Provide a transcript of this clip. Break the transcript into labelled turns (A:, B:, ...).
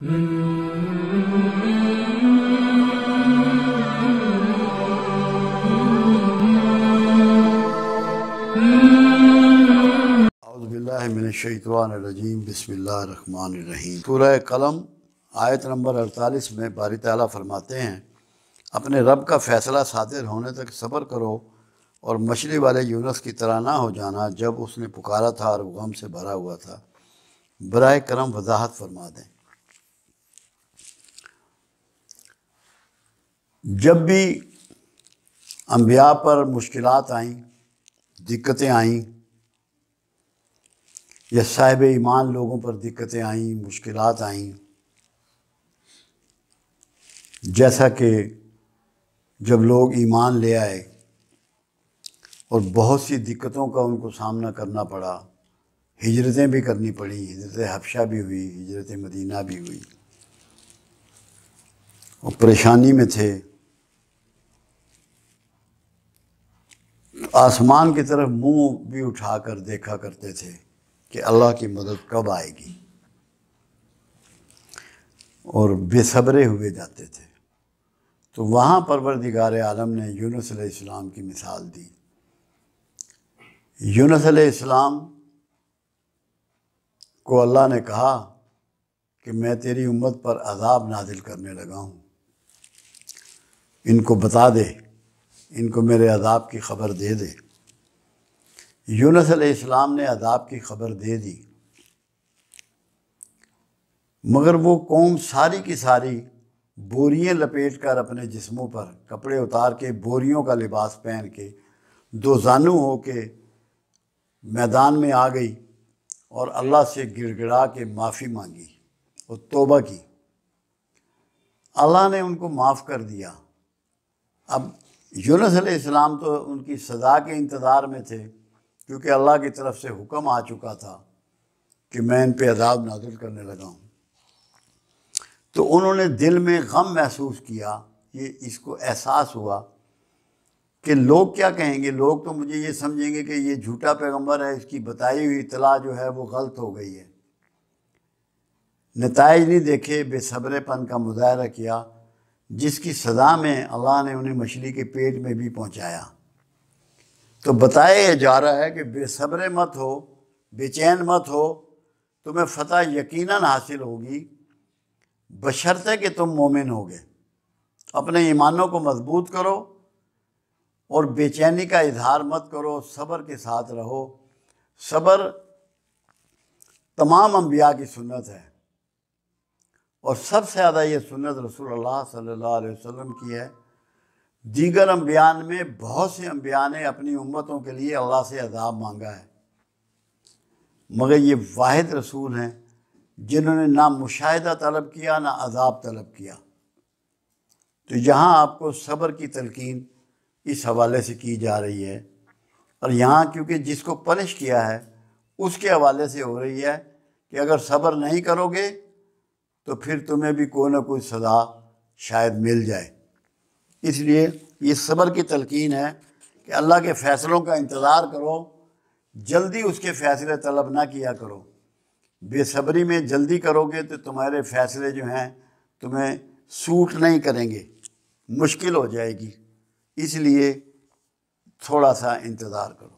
A: الشیطان الرجیم بسم اللہ الرحمن الرحیم سورہ قلم آیت نمبر 48 میں باری تعالیٰ فرماتے ہیں اپنے رب کا فیصلہ صادر ہونے تک صبر کرو اور مچھلی والے یونس کی طرح نہ ہو جانا جب اس نے پکارا تھا اور غم سے بھرا ہوا تھا برائے کرم وضاحت فرما دیں جب بھی انبیاء پر مشکلات آئیں دقتیں آئیں یا صاحب ایمان لوگوں پر دقتیں آئیں مشکلات آئیں جیسا کہ جب لوگ ایمان لے آئے اور بہت سی دقتوں کا ان کو سامنا کرنا پڑا ہجرتیں بھی کرنی پڑیں ہجرت حفشہ بھی ہوئی ہجرت مدینہ بھی ہوئی اور پریشانی میں تھے آسمان کی طرف منہ بھی اٹھا کر دیکھا کرتے تھے کہ اللہ کی مدد کب آئے گی اور بے صبرے ہوئے جاتے تھے تو وہاں پروردگار عالم نے یونس علیہ السلام کی مثال دی یونس علیہ السلام کو اللہ نے کہا کہ میں تیری امت پر عذاب نازل کرنے لگا ہوں ان کو بتا دے ان کو میرے عذاب کی خبر دے دے یونس علیہ السلام نے عذاب کی خبر دے دی مگر وہ قوم ساری کی ساری بوریاں لپیٹ کر اپنے جسموں پر کپڑے اتار کے بوریوں کا لباس پہن کے دو زانو ہو کے میدان میں آ گئی اور اللہ سے گڑ گڑا کے معافی مانگی اور توبہ کی اللہ نے ان کو معاف کر دیا اب یونس علیہ السلام تو ان کی سزا کے انتظار میں تھے کیونکہ اللہ کی طرف سے حکم آ چکا تھا کہ میں ان پہ عذاب نازل کرنے لگا ہوں تو انہوں نے دل میں غم محسوس کیا یہ اس کو احساس ہوا کہ لوگ کیا کہیں گے لوگ تو مجھے یہ سمجھیں گے کہ یہ جھوٹا پیغمبر ہے اس کی بتائی ہوئی اطلاع جو ہے وہ غلط ہو گئی ہے نتائج نہیں دیکھے بے صبر پن کا مظاہرہ کیا جس کی سزا میں اللہ نے انہیں مچھلی کے پیٹ میں بھی پہنچایا تو بتایا جا رہا ہے کہ بے صبر مت ہو بے چین مت ہو تمہیں فتح یقیناً حاصل ہوگی بشرطے کہ تم مومن ہو گئے اپنے ایمانوں کو مضبوط کرو اور بے چینی کا اظہار مت کرو صبر کے ساتھ رہو صبر تمام انبیاء کی سنت ہے اور سب سے زیادہ یہ سنت رسول اللہ صلی اللہ علیہ وسلم کی ہے دیگر امبیان میں بہت سے نے اپنی امتوں کے لیے اللہ سے عذاب مانگا ہے مگر یہ واحد رسول ہیں جنہوں نے نہ مشاہدہ طلب کیا نہ عذاب طلب کیا تو یہاں آپ کو صبر کی تلقین اس حوالے سے کی جا رہی ہے اور یہاں کیونکہ جس کو پنش کیا ہے اس کے حوالے سے ہو رہی ہے کہ اگر صبر نہیں کرو گے تو پھر تمہیں بھی کوئی نہ کوئی سزا شاید مل جائے اس لیے یہ صبر کی تلقین ہے کہ اللہ کے فیصلوں کا انتظار کرو جلدی اس کے فیصلے طلب نہ کیا کرو بے صبری میں جلدی کرو گے تو تمہارے فیصلے جو ہیں تمہیں سوٹ نہیں کریں گے مشکل ہو جائے گی اس لیے تھوڑا سا انتظار کرو